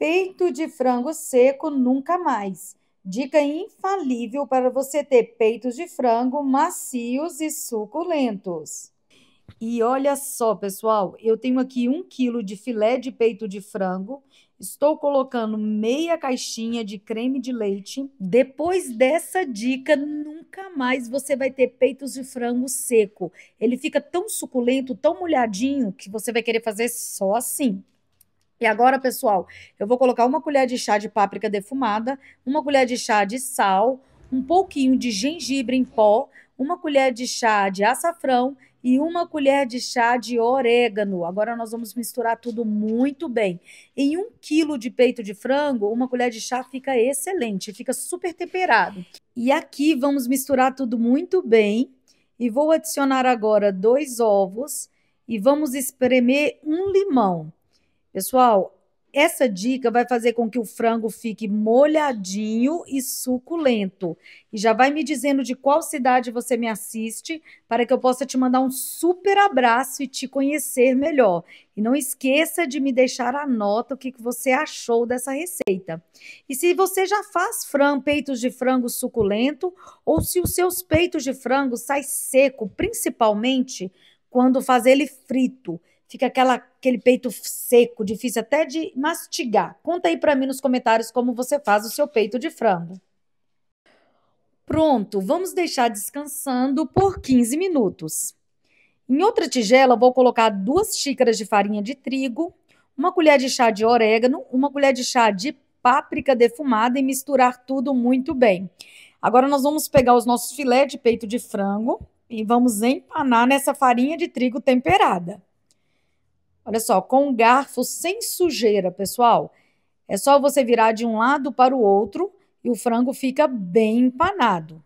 Peito de frango seco nunca mais. Dica infalível para você ter peitos de frango macios e suculentos. E olha só, pessoal, eu tenho aqui um quilo de filé de peito de frango. Estou colocando meia caixinha de creme de leite. Depois dessa dica, nunca mais você vai ter peitos de frango seco. Ele fica tão suculento, tão molhadinho, que você vai querer fazer só assim. E agora, pessoal, eu vou colocar uma colher de chá de páprica defumada, uma colher de chá de sal, um pouquinho de gengibre em pó, uma colher de chá de açafrão e uma colher de chá de orégano. Agora nós vamos misturar tudo muito bem. Em um quilo de peito de frango, uma colher de chá fica excelente, fica super temperado. E aqui vamos misturar tudo muito bem e vou adicionar agora dois ovos e vamos espremer um limão. Pessoal, essa dica vai fazer com que o frango fique molhadinho e suculento. E já vai me dizendo de qual cidade você me assiste para que eu possa te mandar um super abraço e te conhecer melhor. E não esqueça de me deixar a nota o que você achou dessa receita. E se você já faz frango, peitos de frango suculento ou se os seus peitos de frango saem seco, principalmente quando faz ele frito fica aquela, aquele peito seco, difícil até de mastigar. Conta aí para mim nos comentários como você faz o seu peito de frango. Pronto, vamos deixar descansando por 15 minutos. Em outra tigela, vou colocar duas xícaras de farinha de trigo, uma colher de chá de orégano, uma colher de chá de páprica defumada e misturar tudo muito bem. Agora nós vamos pegar os nossos filés de peito de frango e vamos empanar nessa farinha de trigo temperada. Olha só, com um garfo sem sujeira, pessoal, é só você virar de um lado para o outro e o frango fica bem empanado.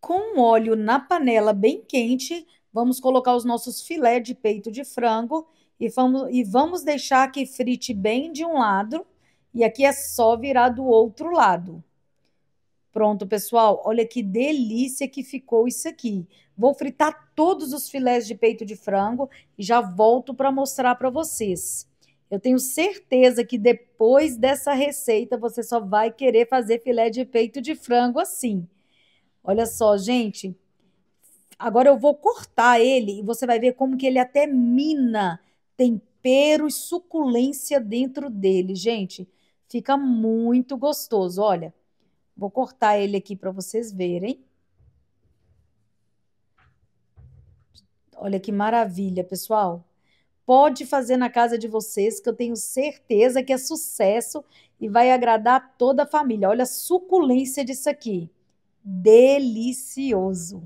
Com o óleo na panela bem quente, vamos colocar os nossos filé de peito de frango e vamos, e vamos deixar que frite bem de um lado. E aqui é só virar do outro lado. Pronto, pessoal, olha que delícia que ficou isso aqui. Vou fritar todos os filés de peito de frango e já volto para mostrar para vocês. Eu tenho certeza que depois dessa receita você só vai querer fazer filé de peito de frango assim. Olha só, gente. Agora eu vou cortar ele e você vai ver como que ele até mina tempero e suculência dentro dele, gente. Fica muito gostoso, olha. Vou cortar ele aqui para vocês verem. Olha que maravilha, pessoal. Pode fazer na casa de vocês, que eu tenho certeza que é sucesso e vai agradar toda a família. Olha a suculência disso aqui. Delicioso.